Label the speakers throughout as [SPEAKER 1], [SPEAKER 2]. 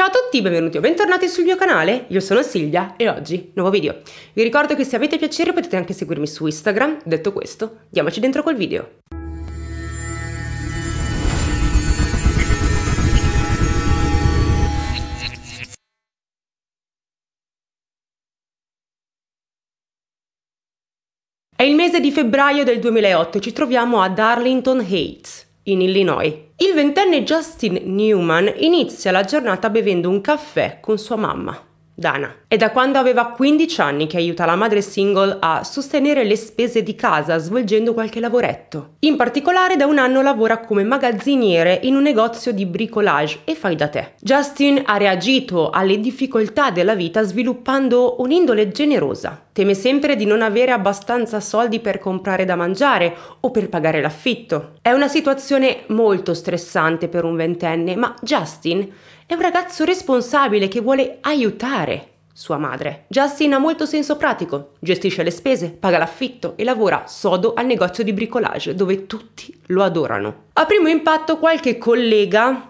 [SPEAKER 1] Ciao a tutti, benvenuti o bentornati sul mio canale, io sono Silvia e oggi nuovo video. Vi ricordo che se avete piacere potete anche seguirmi su Instagram, detto questo, diamoci dentro col video. È il mese di febbraio del 2008 e ci troviamo a Darlington Heights, in Illinois. Il ventenne Justin Newman inizia la giornata bevendo un caffè con sua mamma. Dana. È da quando aveva 15 anni che aiuta la madre single a sostenere le spese di casa svolgendo qualche lavoretto. In particolare da un anno lavora come magazziniere in un negozio di bricolage e fai da te. Justin ha reagito alle difficoltà della vita sviluppando un'indole generosa. Teme sempre di non avere abbastanza soldi per comprare da mangiare o per pagare l'affitto. È una situazione molto stressante per un ventenne, ma Justin è un ragazzo responsabile che vuole aiutare sua madre. Justin ha molto senso pratico, gestisce le spese, paga l'affitto e lavora sodo al negozio di bricolage dove tutti lo adorano. A primo impatto qualche collega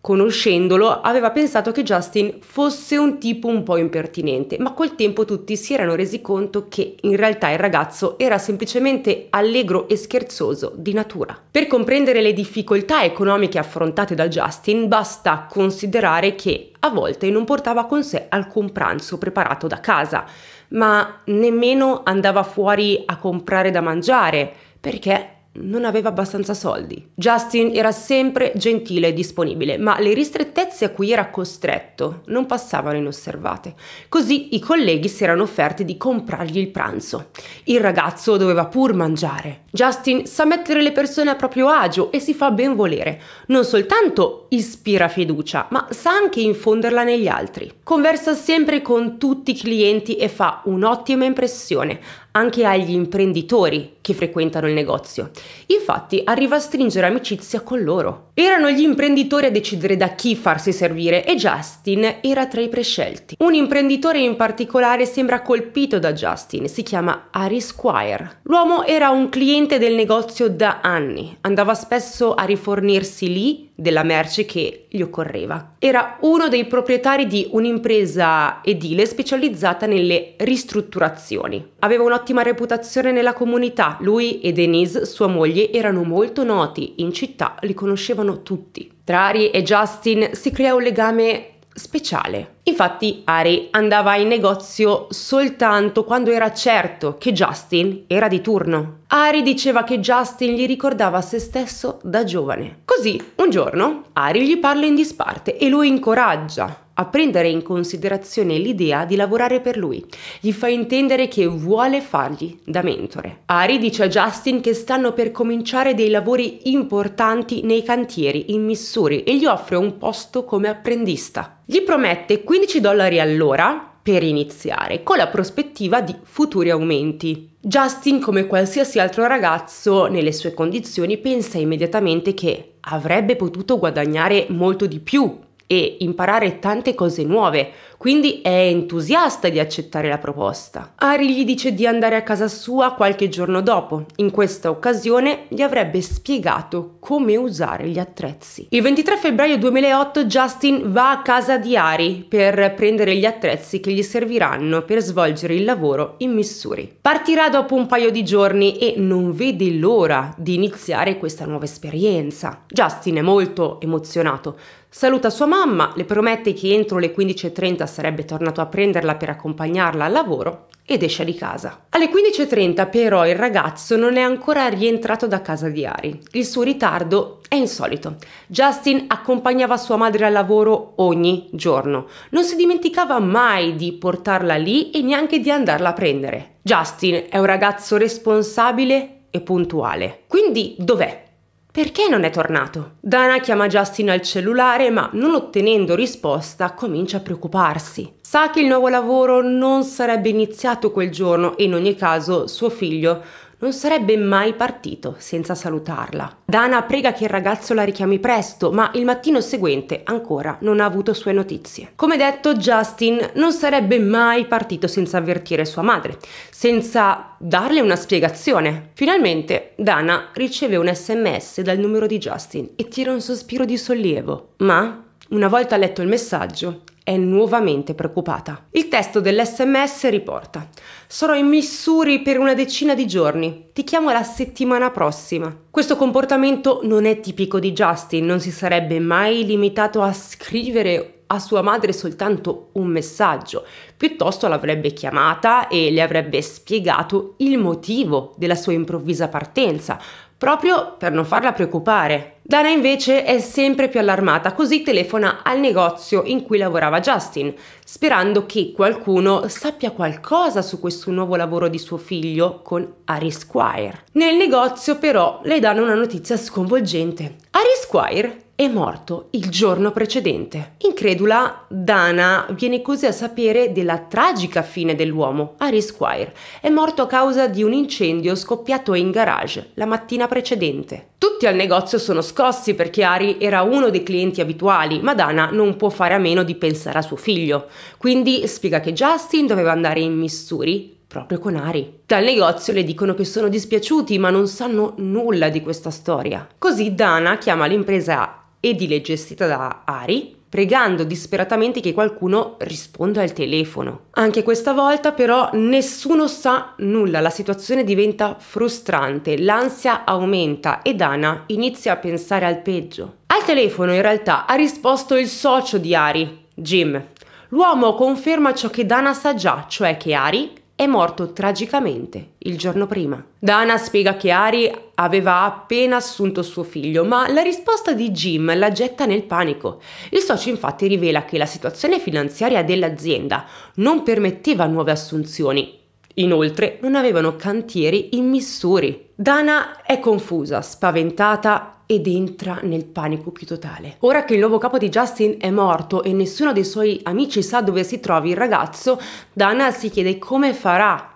[SPEAKER 1] conoscendolo, aveva pensato che Justin fosse un tipo un po' impertinente, ma col tempo tutti si erano resi conto che in realtà il ragazzo era semplicemente allegro e scherzoso di natura. Per comprendere le difficoltà economiche affrontate da Justin, basta considerare che a volte non portava con sé alcun pranzo preparato da casa, ma nemmeno andava fuori a comprare da mangiare, perché non aveva abbastanza soldi. Justin era sempre gentile e disponibile, ma le ristrettezze a cui era costretto non passavano inosservate. Così i colleghi si erano offerti di comprargli il pranzo. Il ragazzo doveva pur mangiare. Justin sa mettere le persone a proprio agio e si fa ben volere. Non soltanto ispira fiducia, ma sa anche infonderla negli altri. Conversa sempre con tutti i clienti e fa un'ottima impressione anche agli imprenditori che frequentano il negozio. Infatti arriva a stringere amicizia con loro. Erano gli imprenditori a decidere da chi farsi servire e Justin era tra i prescelti. Un imprenditore in particolare sembra colpito da Justin, si chiama Harry Squire. L'uomo era un cliente del negozio da anni, andava spesso a rifornirsi lì della merce che gli occorreva. Era uno dei proprietari di un'impresa edile specializzata nelle ristrutturazioni. Aveva un'ottima reputazione nella comunità, lui e Denise, sua moglie, erano molto noti, in città li conoscevano tutti. Tra Ari e Justin si crea un legame speciale. Infatti Ari andava in negozio soltanto quando era certo che Justin era di turno. Ari diceva che Justin gli ricordava se stesso da giovane. Così, un giorno, Ari gli parla in disparte e lo incoraggia a prendere in considerazione l'idea di lavorare per lui. Gli fa intendere che vuole fargli da mentore. Ari dice a Justin che stanno per cominciare dei lavori importanti nei cantieri in Missouri e gli offre un posto come apprendista. Gli promette 15 dollari all'ora per iniziare, con la prospettiva di futuri aumenti. Justin, come qualsiasi altro ragazzo nelle sue condizioni, pensa immediatamente che avrebbe potuto guadagnare molto di più e imparare tante cose nuove, quindi è entusiasta di accettare la proposta. Ari gli dice di andare a casa sua qualche giorno dopo. In questa occasione gli avrebbe spiegato come usare gli attrezzi. Il 23 febbraio 2008 Justin va a casa di Ari per prendere gli attrezzi che gli serviranno per svolgere il lavoro in Missouri. Partirà dopo un paio di giorni e non vede l'ora di iniziare questa nuova esperienza. Justin è molto emozionato, Saluta sua mamma, le promette che entro le 15.30 sarebbe tornato a prenderla per accompagnarla al lavoro ed esce di casa. Alle 15.30 però il ragazzo non è ancora rientrato da casa di Ari. Il suo ritardo è insolito. Justin accompagnava sua madre al lavoro ogni giorno. Non si dimenticava mai di portarla lì e neanche di andarla a prendere. Justin è un ragazzo responsabile e puntuale. Quindi dov'è? Perché non è tornato? Dana chiama Justin al cellulare ma non ottenendo risposta comincia a preoccuparsi. Sa che il nuovo lavoro non sarebbe iniziato quel giorno e in ogni caso suo figlio non sarebbe mai partito senza salutarla. Dana prega che il ragazzo la richiami presto, ma il mattino seguente ancora non ha avuto sue notizie. Come detto, Justin non sarebbe mai partito senza avvertire sua madre, senza darle una spiegazione. Finalmente Dana riceve un sms dal numero di Justin e tira un sospiro di sollievo. Ma una volta letto il messaggio, è nuovamente preoccupata. Il testo dell'SMS riporta: Sarò in Missouri per una decina di giorni. Ti chiamo la settimana prossima. Questo comportamento non è tipico di Justin, non si sarebbe mai limitato a scrivere a sua madre soltanto un messaggio, piuttosto l'avrebbe chiamata e le avrebbe spiegato il motivo della sua improvvisa partenza, proprio per non farla preoccupare. Dana invece è sempre più allarmata, così telefona al negozio in cui lavorava Justin, sperando che qualcuno sappia qualcosa su questo nuovo lavoro di suo figlio con Harry Squire. Nel negozio però le danno una notizia sconvolgente. Harry Squire è morto il giorno precedente. Incredula, Dana viene così a sapere della tragica fine dell'uomo, Harry Squire. È morto a causa di un incendio scoppiato in garage la mattina precedente. Tutti al negozio sono scossi perché Harry era uno dei clienti abituali, ma Dana non può fare a meno di pensare a suo figlio. Quindi spiega che Justin doveva andare in Missouri proprio con Ari. Dal negozio le dicono che sono dispiaciuti ma non sanno nulla di questa storia. Così Dana chiama l'impresa edile gestita da Ari, pregando disperatamente che qualcuno risponda al telefono. Anche questa volta però nessuno sa nulla, la situazione diventa frustrante, l'ansia aumenta e Dana inizia a pensare al peggio. Al telefono in realtà ha risposto il socio di Ari, Jim. L'uomo conferma ciò che Dana sa già, cioè che Ari è morto tragicamente il giorno prima. Dana spiega che Ari aveva appena assunto suo figlio, ma la risposta di Jim la getta nel panico. Il socio infatti rivela che la situazione finanziaria dell'azienda non permetteva nuove assunzioni Inoltre non avevano cantieri in Missouri. Dana è confusa, spaventata ed entra nel panico più totale. Ora che il nuovo capo di Justin è morto e nessuno dei suoi amici sa dove si trovi il ragazzo, Dana si chiede come farà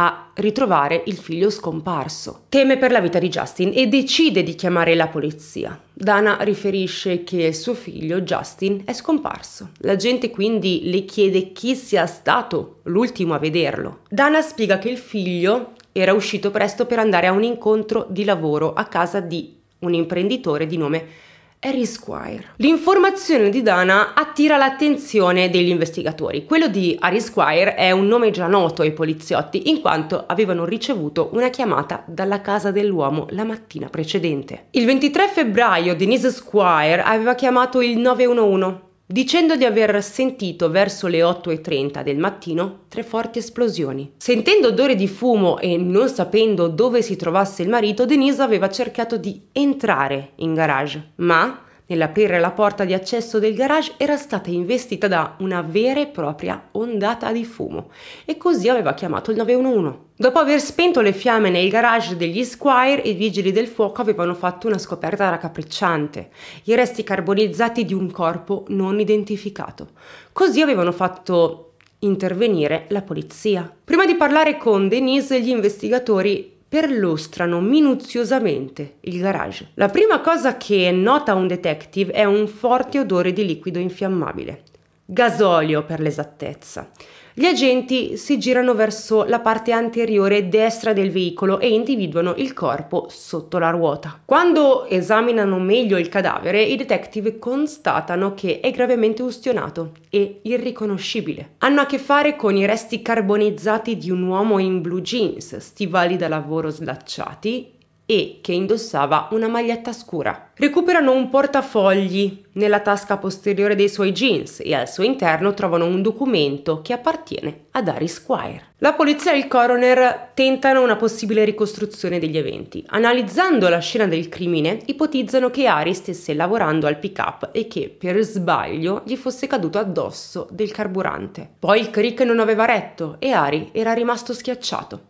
[SPEAKER 1] a ritrovare il figlio scomparso. Teme per la vita di Justin e decide di chiamare la polizia. Dana riferisce che il suo figlio Justin è scomparso. La gente quindi le chiede chi sia stato l'ultimo a vederlo. Dana spiega che il figlio era uscito presto per andare a un incontro di lavoro a casa di un imprenditore di nome Harry Squire. L'informazione di Dana attira l'attenzione degli investigatori. Quello di Harry Squire è un nome già noto ai poliziotti in quanto avevano ricevuto una chiamata dalla casa dell'uomo la mattina precedente. Il 23 febbraio Denise Squire aveva chiamato il 911 dicendo di aver sentito verso le 8.30 del mattino tre forti esplosioni. Sentendo odore di fumo e non sapendo dove si trovasse il marito, Denise aveva cercato di entrare in garage, ma Nell'aprire la porta di accesso del garage era stata investita da una vera e propria ondata di fumo e così aveva chiamato il 911. Dopo aver spento le fiamme nel garage degli Squire, i vigili del fuoco avevano fatto una scoperta raccapricciante, i resti carbonizzati di un corpo non identificato. Così avevano fatto intervenire la polizia. Prima di parlare con Denise, gli investigatori perlustrano minuziosamente il garage. La prima cosa che nota un detective è un forte odore di liquido infiammabile, gasolio per l'esattezza. Gli agenti si girano verso la parte anteriore destra del veicolo e individuano il corpo sotto la ruota. Quando esaminano meglio il cadavere, i detective constatano che è gravemente ustionato e irriconoscibile. Hanno a che fare con i resti carbonizzati di un uomo in blue jeans, stivali da lavoro slacciati e che indossava una maglietta scura. Recuperano un portafogli nella tasca posteriore dei suoi jeans e al suo interno trovano un documento che appartiene ad Harry Squire. La polizia e il coroner tentano una possibile ricostruzione degli eventi. Analizzando la scena del crimine, ipotizzano che Harry stesse lavorando al pick-up e che, per sbaglio, gli fosse caduto addosso del carburante. Poi il crick non aveva retto e Harry era rimasto schiacciato.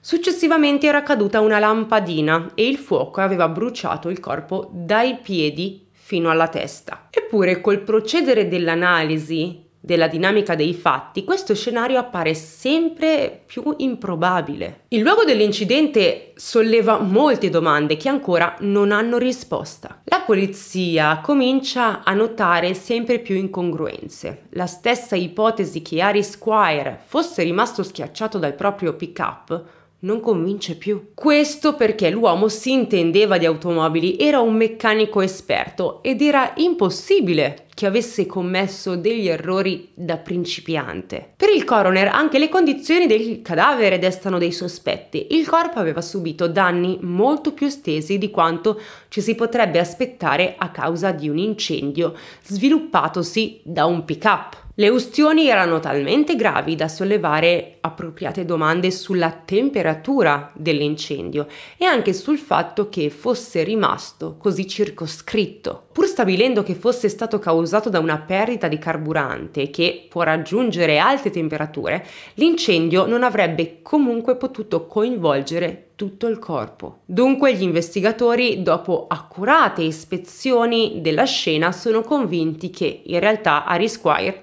[SPEAKER 1] Successivamente era caduta una lampadina e il fuoco aveva bruciato il corpo dai piedi fino alla testa. Eppure col procedere dell'analisi della dinamica dei fatti, questo scenario appare sempre più improbabile. Il luogo dell'incidente solleva molte domande che ancora non hanno risposta. La polizia comincia a notare sempre più incongruenze. La stessa ipotesi che Harry Squire fosse rimasto schiacciato dal proprio pick-up non convince più. Questo perché l'uomo si intendeva di automobili, era un meccanico esperto ed era impossibile che avesse commesso degli errori da principiante. Per il coroner anche le condizioni del cadavere destano dei sospetti. Il corpo aveva subito danni molto più estesi di quanto ci si potrebbe aspettare a causa di un incendio sviluppatosi da un pick-up. Le ustioni erano talmente gravi da sollevare appropriate domande sulla temperatura dell'incendio e anche sul fatto che fosse rimasto così circoscritto. Pur stabilendo che fosse stato causato da una perdita di carburante che può raggiungere alte temperature, l'incendio non avrebbe comunque potuto coinvolgere tutto il corpo. Dunque gli investigatori, dopo accurate ispezioni della scena, sono convinti che in realtà Harry Squire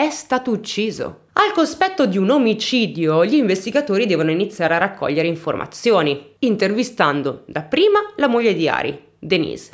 [SPEAKER 1] è stato ucciso. Al cospetto di un omicidio, gli investigatori devono iniziare a raccogliere informazioni, intervistando dapprima la moglie di Ari, Denise,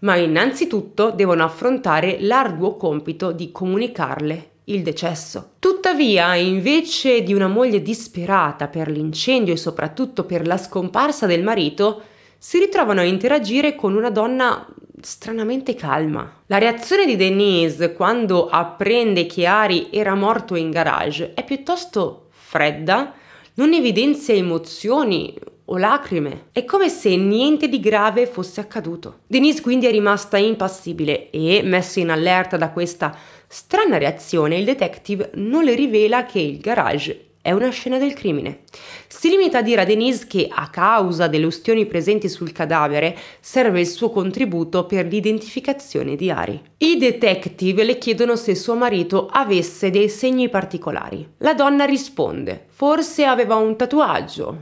[SPEAKER 1] ma innanzitutto devono affrontare l'arduo compito di comunicarle il decesso. Tuttavia, invece di una moglie disperata per l'incendio e soprattutto per la scomparsa del marito, si ritrovano a interagire con una donna stranamente calma. La reazione di Denise quando apprende che Ari era morto in garage è piuttosto fredda, non evidenzia emozioni o lacrime. È come se niente di grave fosse accaduto. Denise quindi è rimasta impassibile e, messo in allerta da questa strana reazione, il detective non le rivela che il garage è una scena del crimine. Si limita a dire a Denise che, a causa delle ustioni presenti sul cadavere, serve il suo contributo per l'identificazione di Ari. I detective le chiedono se suo marito avesse dei segni particolari. La donna risponde, forse aveva un tatuaggio,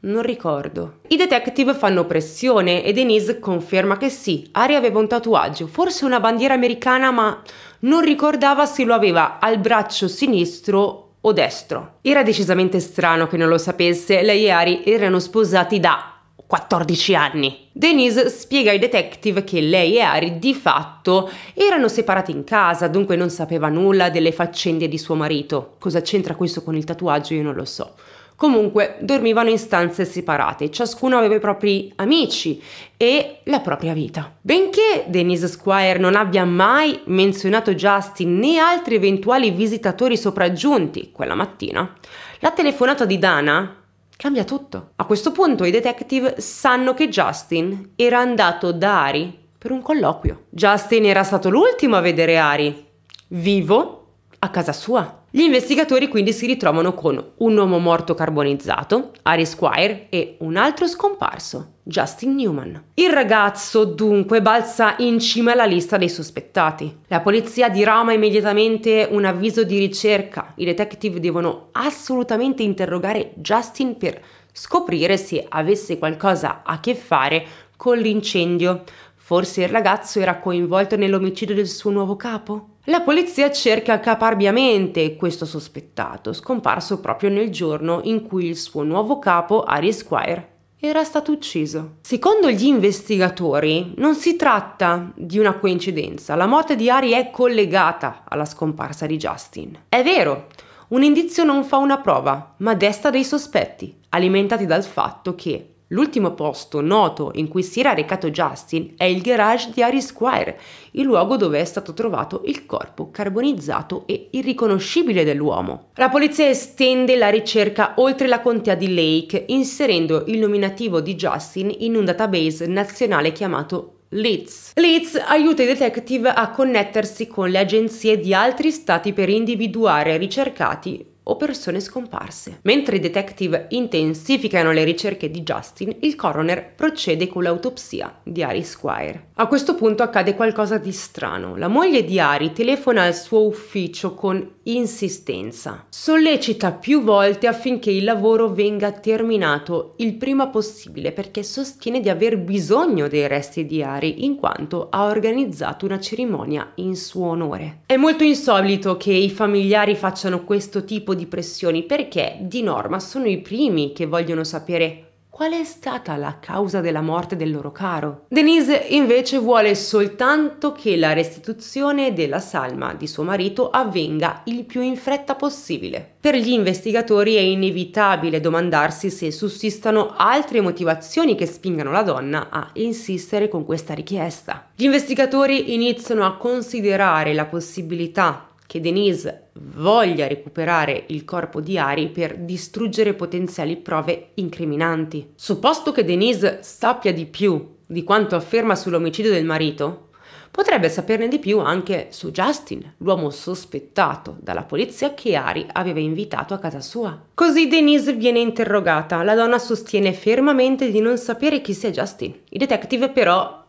[SPEAKER 1] non ricordo. I detective fanno pressione e Denise conferma che sì, Ari aveva un tatuaggio, forse una bandiera americana, ma non ricordava se lo aveva al braccio sinistro o destro. Era decisamente strano che non lo sapesse, lei e Ari erano sposati da 14 anni. Denise spiega ai detective che lei e Ari di fatto erano separati in casa, dunque non sapeva nulla delle faccende di suo marito. Cosa c'entra questo con il tatuaggio io non lo so. Comunque dormivano in stanze separate, ciascuno aveva i propri amici e la propria vita. Benché Denise Squire non abbia mai menzionato Justin né altri eventuali visitatori sopraggiunti quella mattina, la telefonata di Dana cambia tutto. A questo punto i detective sanno che Justin era andato da Ari per un colloquio. Justin era stato l'ultimo a vedere Ari, vivo, a casa sua. Gli investigatori quindi si ritrovano con un uomo morto carbonizzato, Harry Squire, e un altro scomparso, Justin Newman. Il ragazzo dunque balza in cima alla lista dei sospettati. La polizia dirama immediatamente un avviso di ricerca. I detective devono assolutamente interrogare Justin per scoprire se avesse qualcosa a che fare con l'incendio. Forse il ragazzo era coinvolto nell'omicidio del suo nuovo capo? La polizia cerca caparbiamente questo sospettato, scomparso proprio nel giorno in cui il suo nuovo capo, Ari Squire, era stato ucciso. Secondo gli investigatori non si tratta di una coincidenza, la morte di Ari è collegata alla scomparsa di Justin. È vero, un indizio non fa una prova, ma desta dei sospetti, alimentati dal fatto che L'ultimo posto noto in cui si era recato Justin è il garage di Harry Squire, il luogo dove è stato trovato il corpo carbonizzato e irriconoscibile dell'uomo. La polizia estende la ricerca oltre la contea di Lake, inserendo il nominativo di Justin in un database nazionale chiamato Leeds. Leeds aiuta i detective a connettersi con le agenzie di altri stati per individuare ricercati o persone scomparse. Mentre i detective intensificano le ricerche di Justin, il coroner procede con l'autopsia di Ari Squire. A questo punto accade qualcosa di strano. La moglie di Ari telefona al suo ufficio con insistenza. Sollecita più volte affinché il lavoro venga terminato il prima possibile perché sostiene di aver bisogno dei resti di Ari in quanto ha organizzato una cerimonia in suo onore. È molto insolito che i familiari facciano questo tipo di pressioni perché di norma sono i primi che vogliono sapere qual è stata la causa della morte del loro caro. Denise invece vuole soltanto che la restituzione della salma di suo marito avvenga il più in fretta possibile. Per gli investigatori è inevitabile domandarsi se sussistano altre motivazioni che spingano la donna a insistere con questa richiesta. Gli investigatori iniziano a considerare la possibilità che Denise voglia recuperare il corpo di Ari per distruggere potenziali prove incriminanti. Supposto che Denise sappia di più di quanto afferma sull'omicidio del marito, potrebbe saperne di più anche su Justin, l'uomo sospettato dalla polizia che Ari aveva invitato a casa sua. Così Denise viene interrogata. La donna sostiene fermamente di non sapere chi sia Justin. I detective però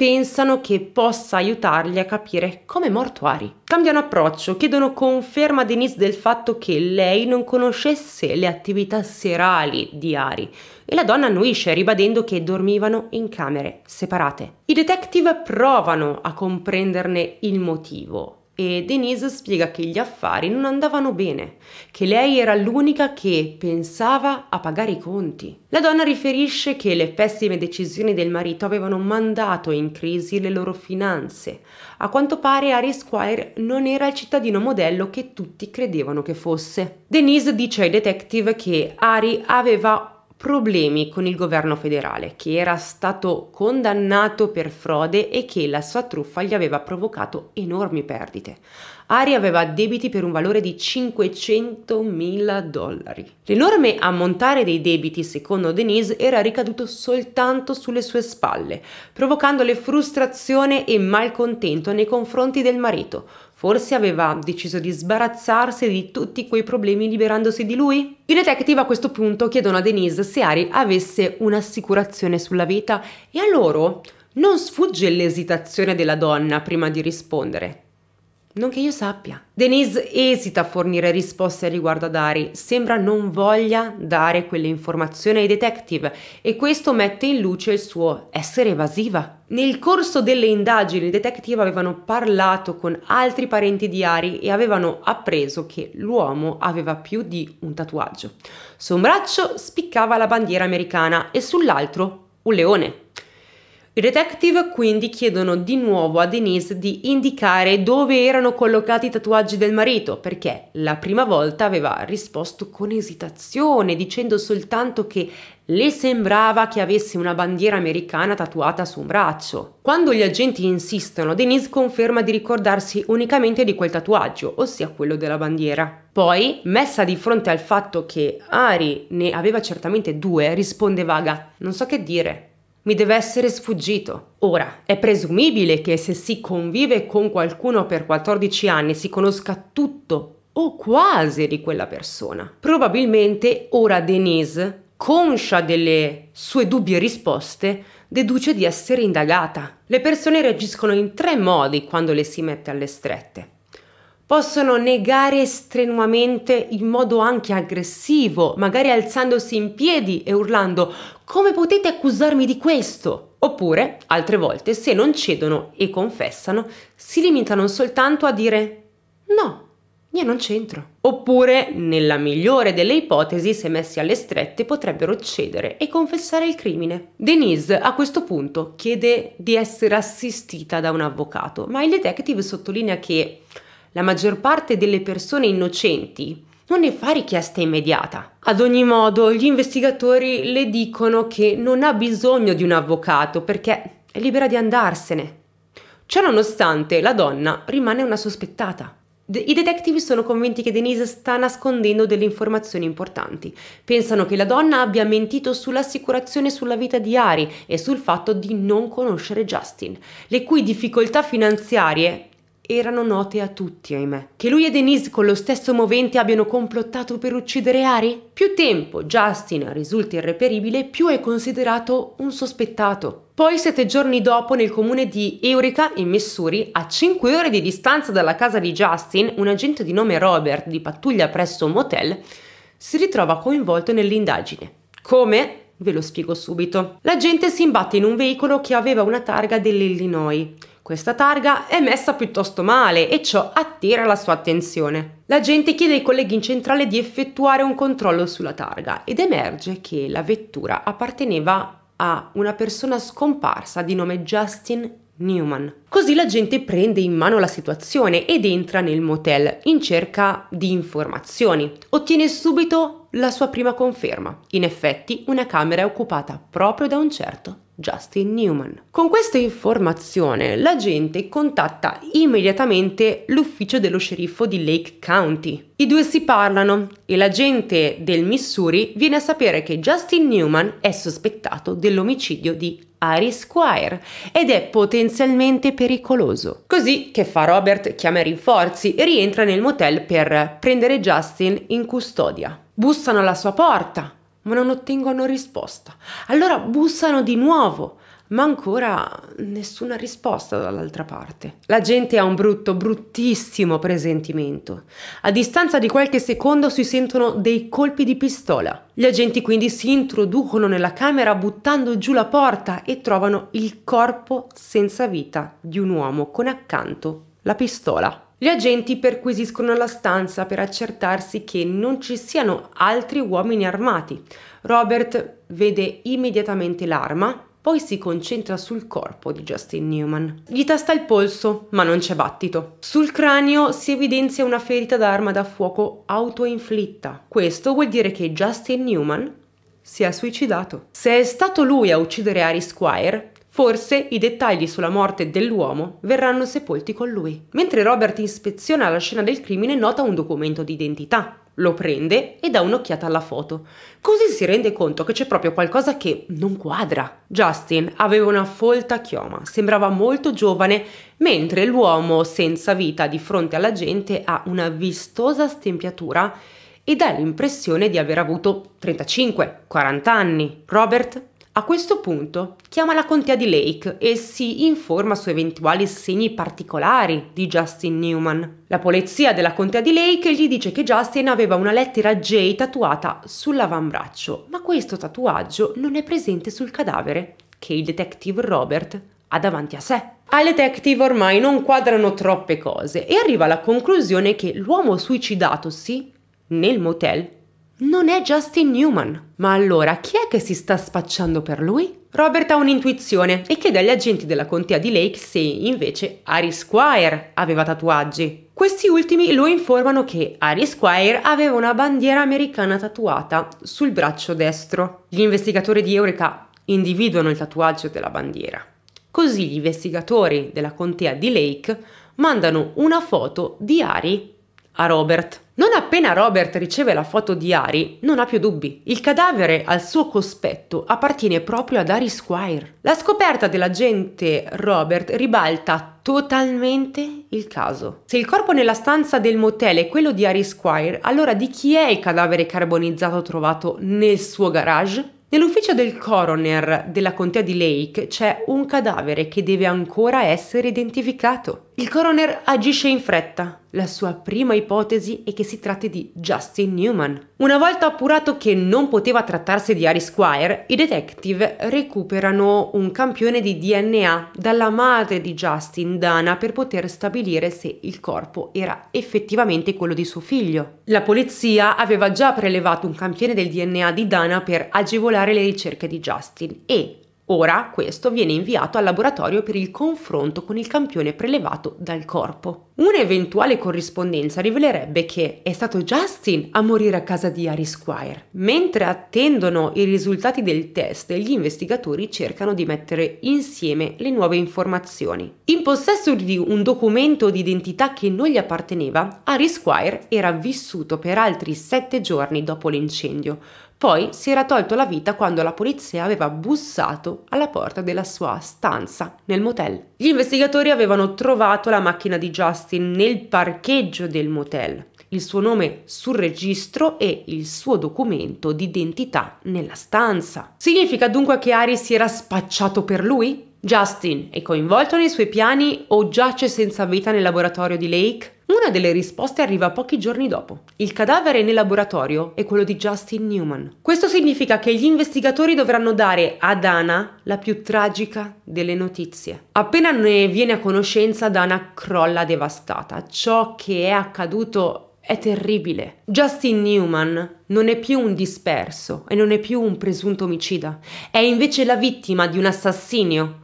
[SPEAKER 1] pensano che possa aiutarli a capire come mortuari. Cambiano approccio, chiedono conferma a Denise del fatto che lei non conoscesse le attività serali di Ari e la donna annuisce ribadendo che dormivano in camere separate. I detective provano a comprenderne il motivo, e Denise spiega che gli affari non andavano bene, che lei era l'unica che pensava a pagare i conti. La donna riferisce che le pessime decisioni del marito avevano mandato in crisi le loro finanze. A quanto pare Harry Squire non era il cittadino modello che tutti credevano che fosse. Denise dice ai detective che Harry aveva problemi con il governo federale, che era stato condannato per frode e che la sua truffa gli aveva provocato enormi perdite. Ari aveva debiti per un valore di 500 mila dollari. L'enorme ammontare dei debiti, secondo Denise, era ricaduto soltanto sulle sue spalle, provocandole frustrazione e malcontento nei confronti del marito, Forse aveva deciso di sbarazzarsi di tutti quei problemi liberandosi di lui? I detective a questo punto chiedono a Denise se Ari avesse un'assicurazione sulla vita e a loro non sfugge l'esitazione della donna prima di rispondere. Non che io sappia. Denise esita a fornire risposte riguardo ad Ari, sembra non voglia dare quelle informazioni ai detective e questo mette in luce il suo essere evasiva. Nel corso delle indagini i detective avevano parlato con altri parenti di Ari e avevano appreso che l'uomo aveva più di un tatuaggio. Su un braccio spiccava la bandiera americana e sull'altro un leone. I detective quindi chiedono di nuovo a Denise di indicare dove erano collocati i tatuaggi del marito, perché la prima volta aveva risposto con esitazione, dicendo soltanto che le sembrava che avesse una bandiera americana tatuata su un braccio. Quando gli agenti insistono, Denise conferma di ricordarsi unicamente di quel tatuaggio, ossia quello della bandiera. Poi, messa di fronte al fatto che Ari ne aveva certamente due, risponde vaga: Non so che dire. Mi deve essere sfuggito. Ora, è presumibile che se si convive con qualcuno per 14 anni si conosca tutto o quasi di quella persona. Probabilmente ora Denise, conscia delle sue dubbie risposte, deduce di essere indagata. Le persone reagiscono in tre modi quando le si mette alle strette. Possono negare strenuamente in modo anche aggressivo, magari alzandosi in piedi e urlando come potete accusarmi di questo? Oppure, altre volte, se non cedono e confessano, si limitano soltanto a dire no, io non c'entro. Oppure, nella migliore delle ipotesi, se messi alle strette, potrebbero cedere e confessare il crimine. Denise a questo punto chiede di essere assistita da un avvocato, ma il detective sottolinea che la maggior parte delle persone innocenti non ne fa richiesta immediata. Ad ogni modo, gli investigatori le dicono che non ha bisogno di un avvocato perché è libera di andarsene. Ciononostante, la donna rimane una sospettata. I detective sono convinti che Denise sta nascondendo delle informazioni importanti. Pensano che la donna abbia mentito sull'assicurazione sulla vita di Ari e sul fatto di non conoscere Justin, le cui difficoltà finanziarie erano note a tutti, ahimè. Che lui e Denise con lo stesso movente abbiano complottato per uccidere Ari? Più tempo Justin risulta irreperibile, più è considerato un sospettato. Poi sette giorni dopo nel comune di Eureka in Missouri, a 5 ore di distanza dalla casa di Justin, un agente di nome Robert di pattuglia presso un motel si ritrova coinvolto nell'indagine. Come? Ve lo spiego subito. L'agente si imbatte in un veicolo che aveva una targa dell'Illinois. Questa targa è messa piuttosto male e ciò attira la sua attenzione. La gente chiede ai colleghi in centrale di effettuare un controllo sulla targa ed emerge che la vettura apparteneva a una persona scomparsa di nome Justin Newman. Così la gente prende in mano la situazione ed entra nel motel in cerca di informazioni. Ottiene subito la sua prima conferma. In effetti una camera è occupata proprio da un certo Justin Newman. Con questa informazione la gente contatta immediatamente l'ufficio dello sceriffo di Lake County. I due si parlano e l'agente del Missouri viene a sapere che Justin Newman è sospettato dell'omicidio di Harry Squire ed è potenzialmente pericoloso. Così che fa Robert chiama i rinforzi e rientra nel motel per prendere Justin in custodia. Bussano alla sua porta, ma non ottengono risposta. Allora bussano di nuovo, ma ancora nessuna risposta dall'altra parte. La gente ha un brutto, bruttissimo presentimento. A distanza di qualche secondo si sentono dei colpi di pistola. Gli agenti quindi si introducono nella camera buttando giù la porta e trovano il corpo senza vita di un uomo con accanto la pistola. Gli agenti perquisiscono la stanza per accertarsi che non ci siano altri uomini armati. Robert vede immediatamente l'arma, poi si concentra sul corpo di Justin Newman. Gli tasta il polso, ma non c'è battito. Sul cranio si evidenzia una ferita d'arma da fuoco autoinflitta. Questo vuol dire che Justin Newman si è suicidato. Se è stato lui a uccidere Harry Squire, Forse i dettagli sulla morte dell'uomo verranno sepolti con lui. Mentre Robert ispeziona la scena del crimine, nota un documento d'identità. Lo prende e dà un'occhiata alla foto. Così si rende conto che c'è proprio qualcosa che non quadra. Justin aveva una folta chioma, sembrava molto giovane, mentre l'uomo senza vita di fronte alla gente ha una vistosa stempiatura e dà l'impressione di aver avuto 35-40 anni. Robert a questo punto chiama la contea di Lake e si informa su eventuali segni particolari di Justin Newman. La polizia della contea di Lake gli dice che Justin aveva una lettera J tatuata sull'avambraccio, ma questo tatuaggio non è presente sul cadavere che il detective Robert ha davanti a sé. Ai detective ormai non quadrano troppe cose e arriva alla conclusione che l'uomo suicidatosi nel motel non è Justin Newman. Ma allora chi è che si sta spacciando per lui? Robert ha un'intuizione e chiede agli agenti della contea di Lake se invece Harry Squire aveva tatuaggi. Questi ultimi lo informano che Harry Squire aveva una bandiera americana tatuata sul braccio destro. Gli investigatori di Eureka individuano il tatuaggio della bandiera. Così gli investigatori della contea di Lake mandano una foto di Harry a Robert. Non appena Robert riceve la foto di Ari, non ha più dubbi. Il cadavere al suo cospetto appartiene proprio ad Ari Squire. La scoperta dell'agente Robert ribalta totalmente il caso. Se il corpo nella stanza del motel è quello di Ari Squire, allora di chi è il cadavere carbonizzato trovato nel suo garage? Nell'ufficio del coroner della contea di Lake c'è un cadavere che deve ancora essere identificato. Il coroner agisce in fretta. La sua prima ipotesi è che si tratti di Justin Newman. Una volta appurato che non poteva trattarsi di Harry Squire, i detective recuperano un campione di DNA dalla madre di Justin, Dana, per poter stabilire se il corpo era effettivamente quello di suo figlio. La polizia aveva già prelevato un campione del DNA di Dana per agevolare le ricerche di Justin e, Ora questo viene inviato al laboratorio per il confronto con il campione prelevato dal corpo. Un'eventuale corrispondenza rivelerebbe che è stato Justin a morire a casa di Harry Squire. Mentre attendono i risultati del test, gli investigatori cercano di mettere insieme le nuove informazioni. In possesso di un documento di identità che non gli apparteneva, Harry Squire era vissuto per altri sette giorni dopo l'incendio, poi si era tolto la vita quando la polizia aveva bussato alla porta della sua stanza nel motel. Gli investigatori avevano trovato la macchina di Justin nel parcheggio del motel, il suo nome sul registro e il suo documento d'identità nella stanza. Significa dunque che Ari si era spacciato per lui? Justin è coinvolto nei suoi piani o giace senza vita nel laboratorio di Lake? Una delle risposte arriva pochi giorni dopo. Il cadavere nel laboratorio è quello di Justin Newman. Questo significa che gli investigatori dovranno dare a Dana la più tragica delle notizie. Appena ne viene a conoscenza, Dana crolla devastata. Ciò che è accaduto è terribile. Justin Newman non è più un disperso e non è più un presunto omicida, è invece la vittima di un assassinio,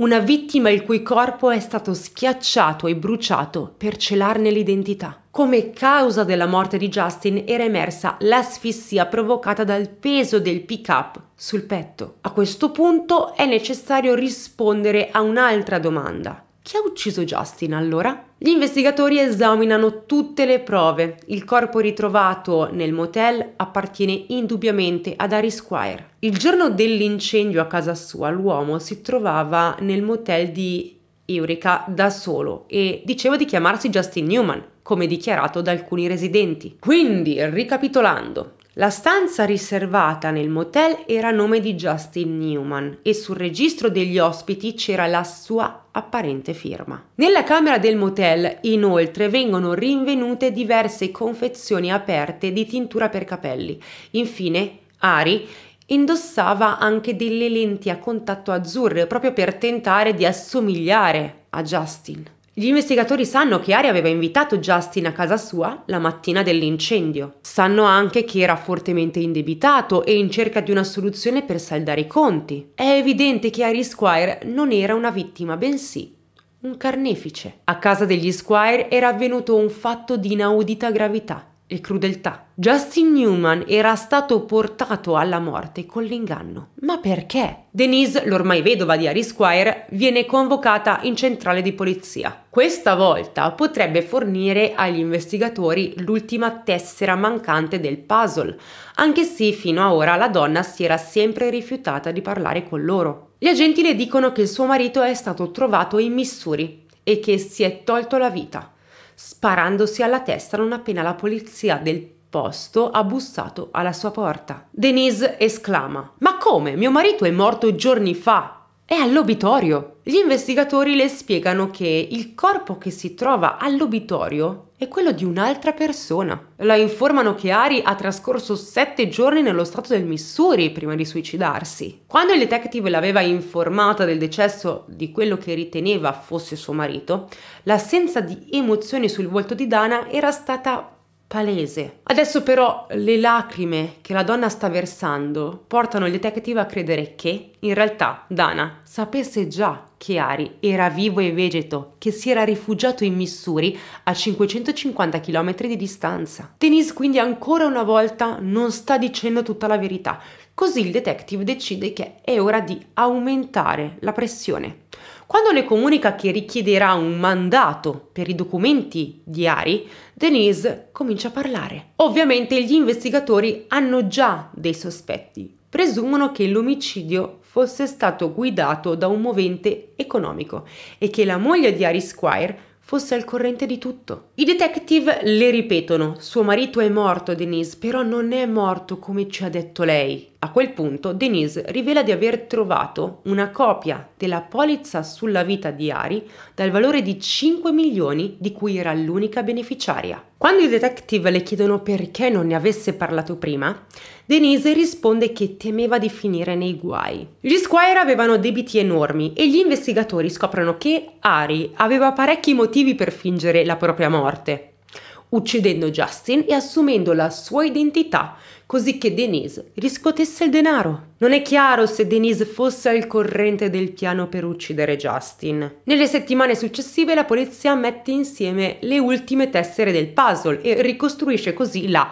[SPEAKER 1] una vittima il cui corpo è stato schiacciato e bruciato per celarne l'identità. Come causa della morte di Justin era emersa l'asfissia provocata dal peso del pick-up sul petto. A questo punto è necessario rispondere a un'altra domanda. Chi ha ucciso Justin allora? Gli investigatori esaminano tutte le prove. Il corpo ritrovato nel motel appartiene indubbiamente ad Harry Squire. Il giorno dell'incendio a casa sua, l'uomo si trovava nel motel di Eureka da solo e diceva di chiamarsi Justin Newman, come dichiarato da alcuni residenti. Quindi, ricapitolando, la stanza riservata nel motel era a nome di Justin Newman e sul registro degli ospiti c'era la sua apparente firma. Nella camera del motel inoltre vengono rinvenute diverse confezioni aperte di tintura per capelli. Infine, Ari indossava anche delle lenti a contatto azzurre proprio per tentare di assomigliare a Justin. Gli investigatori sanno che Ari aveva invitato Justin a casa sua la mattina dell'incendio. Sanno anche che era fortemente indebitato e in cerca di una soluzione per saldare i conti. È evidente che Ari Squire non era una vittima, bensì un carnefice. A casa degli Squire era avvenuto un fatto di inaudita gravità e crudeltà. Justin Newman era stato portato alla morte con l'inganno. Ma perché? Denise, l'ormai vedova di Harry Squire, viene convocata in centrale di polizia. Questa volta potrebbe fornire agli investigatori l'ultima tessera mancante del puzzle, anche se fino a ora la donna si era sempre rifiutata di parlare con loro. Gli agenti le dicono che il suo marito è stato trovato in Missouri e che si è tolto la vita sparandosi alla testa non appena la polizia del posto ha bussato alla sua porta. Denise esclama: Ma come? Mio marito è morto giorni fa! È all'obitorio! Gli investigatori le spiegano che il corpo che si trova all'obitorio è quello di un'altra persona. La informano che Ari ha trascorso sette giorni nello stato del Missouri prima di suicidarsi. Quando il detective l'aveva informata del decesso di quello che riteneva fosse suo marito, l'assenza di emozioni sul volto di Dana era stata palese. Adesso però le lacrime che la donna sta versando portano il detective a credere che, in realtà, Dana sapesse già che Ari era vivo e vegeto, che si era rifugiato in Missouri a 550 km di distanza. Denise quindi ancora una volta non sta dicendo tutta la verità, così il detective decide che è ora di aumentare la pressione. Quando le comunica che richiederà un mandato per i documenti di Ari, Denise comincia a parlare. Ovviamente gli investigatori hanno già dei sospetti. Presumono che l'omicidio fosse stato guidato da un movente economico e che la moglie di Ari Squire fosse al corrente di tutto. I detective le ripetono, suo marito è morto Denise, però non è morto come ci ha detto lei. A quel punto Denise rivela di aver trovato una copia della polizza sulla vita di Ari dal valore di 5 milioni di cui era l'unica beneficiaria. Quando i detective le chiedono perché non ne avesse parlato prima, Denise risponde che temeva di finire nei guai. Gli Squire avevano debiti enormi e gli investigatori scoprono che Ari aveva parecchi motivi per fingere la propria morte uccidendo Justin e assumendo la sua identità, così che Denise riscuotesse il denaro. Non è chiaro se Denise fosse al corrente del piano per uccidere Justin. Nelle settimane successive la polizia mette insieme le ultime tessere del puzzle e ricostruisce così la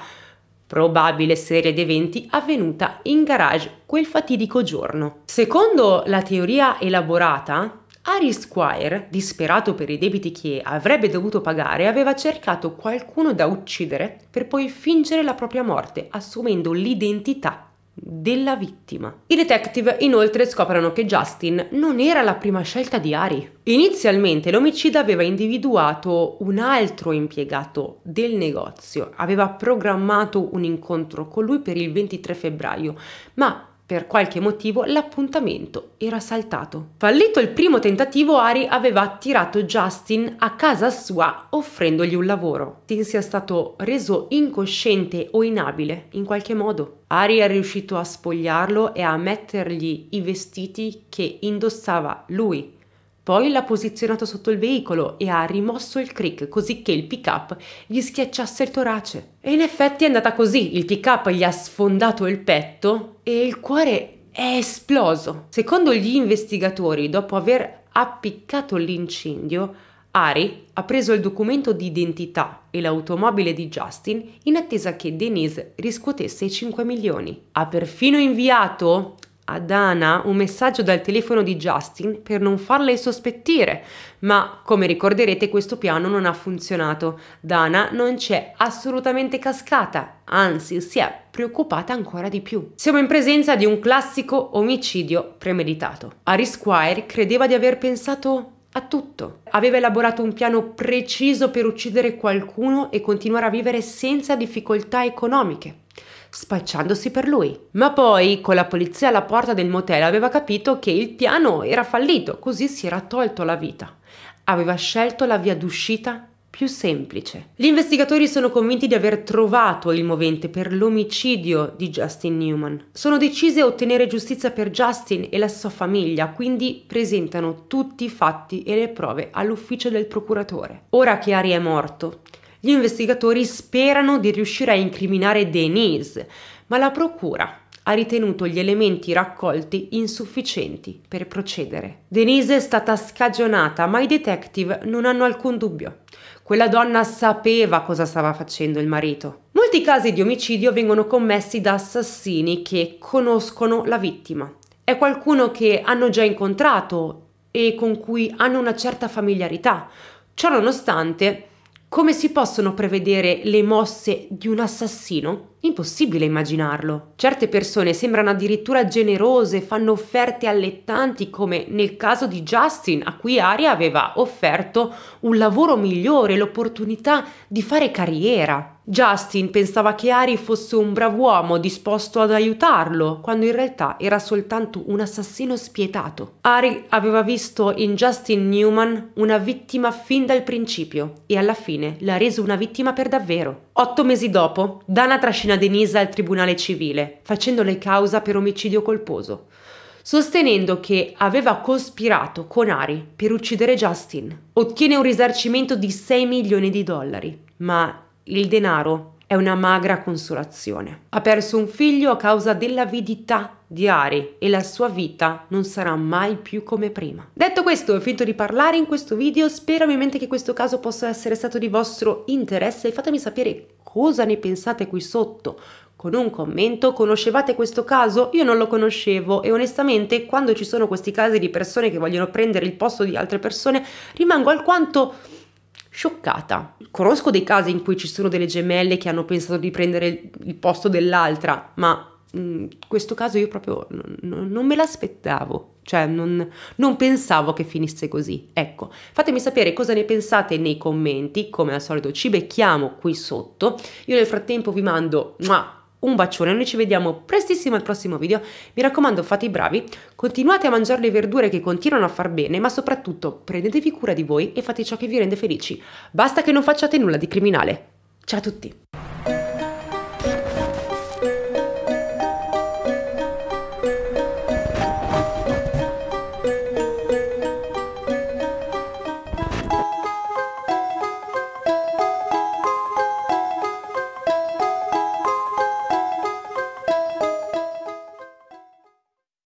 [SPEAKER 1] probabile serie di eventi avvenuta in garage quel fatidico giorno. Secondo la teoria elaborata, Harry Squire, disperato per i debiti che avrebbe dovuto pagare, aveva cercato qualcuno da uccidere per poi fingere la propria morte, assumendo l'identità della vittima. I detective inoltre scoprono che Justin non era la prima scelta di Ari. Inizialmente l'omicida aveva individuato un altro impiegato del negozio, aveva programmato un incontro con lui per il 23 febbraio, ma per qualche motivo l'appuntamento era saltato. Fallito il primo tentativo, Ari aveva attirato Justin a casa sua offrendogli un lavoro. Tin sia stato reso incosciente o inabile, in qualche modo. Ari è riuscito a spogliarlo e a mettergli i vestiti che indossava lui. Poi l'ha posizionato sotto il veicolo e ha rimosso il crick così che il pick-up gli schiacciasse il torace. E in effetti è andata così, il pick-up gli ha sfondato il petto e il cuore è esploso. Secondo gli investigatori, dopo aver appiccato l'incendio, Ari ha preso il documento d'identità e l'automobile di Justin in attesa che Denise riscuotesse i 5 milioni. Ha perfino inviato a Dana un messaggio dal telefono di Justin per non farle sospettire, ma come ricorderete questo piano non ha funzionato. Dana non c'è assolutamente cascata, anzi si è preoccupata ancora di più. Siamo in presenza di un classico omicidio premeditato. Harry Squire credeva di aver pensato a tutto. Aveva elaborato un piano preciso per uccidere qualcuno e continuare a vivere senza difficoltà economiche spacciandosi per lui. Ma poi, con la polizia alla porta del motel, aveva capito che il piano era fallito, così si era tolto la vita. Aveva scelto la via d'uscita più semplice. Gli investigatori sono convinti di aver trovato il movente per l'omicidio di Justin Newman. Sono decisi a ottenere giustizia per Justin e la sua famiglia, quindi presentano tutti i fatti e le prove all'ufficio del procuratore. Ora che Ari è morto, gli investigatori sperano di riuscire a incriminare Denise, ma la procura ha ritenuto gli elementi raccolti insufficienti per procedere. Denise è stata scagionata, ma i detective non hanno alcun dubbio. Quella donna sapeva cosa stava facendo il marito. Molti casi di omicidio vengono commessi da assassini che conoscono la vittima. È qualcuno che hanno già incontrato e con cui hanno una certa familiarità. Ciononostante, come si possono prevedere le mosse di un assassino? Impossibile immaginarlo. Certe persone sembrano addirittura generose, fanno offerte allettanti come nel caso di Justin a cui Aria aveva offerto un lavoro migliore, l'opportunità di fare carriera. Justin pensava che Ari fosse un bravo uomo disposto ad aiutarlo, quando in realtà era soltanto un assassino spietato. Ari aveva visto in Justin Newman una vittima fin dal principio e alla fine l'ha reso una vittima per davvero. Otto mesi dopo, Dana trascinava Marcina Denisa al Tribunale Civile, facendole causa per omicidio colposo, sostenendo che aveva cospirato con Ari per uccidere Justin. Ottiene un risarcimento di 6 milioni di dollari, ma il denaro è una magra consolazione. Ha perso un figlio a causa dell'avidità di Ari e la sua vita non sarà mai più come prima. Detto questo, ho finito di parlare in questo video, spero ovviamente che questo caso possa essere stato di vostro interesse fatemi sapere cosa ne pensate qui sotto. Con un commento, conoscevate questo caso? Io non lo conoscevo e onestamente quando ci sono questi casi di persone che vogliono prendere il posto di altre persone rimango alquanto scioccata. Conosco dei casi in cui ci sono delle gemelle che hanno pensato di prendere il posto dell'altra, ma Mm, questo caso io proprio non, non me l'aspettavo, cioè non, non, pensavo che finisse così. Ecco, fatemi sapere cosa ne pensate nei commenti, come al solito ci becchiamo qui sotto. Io nel frattempo vi mando un bacione, noi ci vediamo prestissimo al prossimo video. Mi raccomando, fate i bravi, continuate a mangiare le verdure che continuano a far bene, ma soprattutto prendetevi cura di voi e fate ciò che vi rende felici. Basta che non facciate nulla di criminale. Ciao a tutti!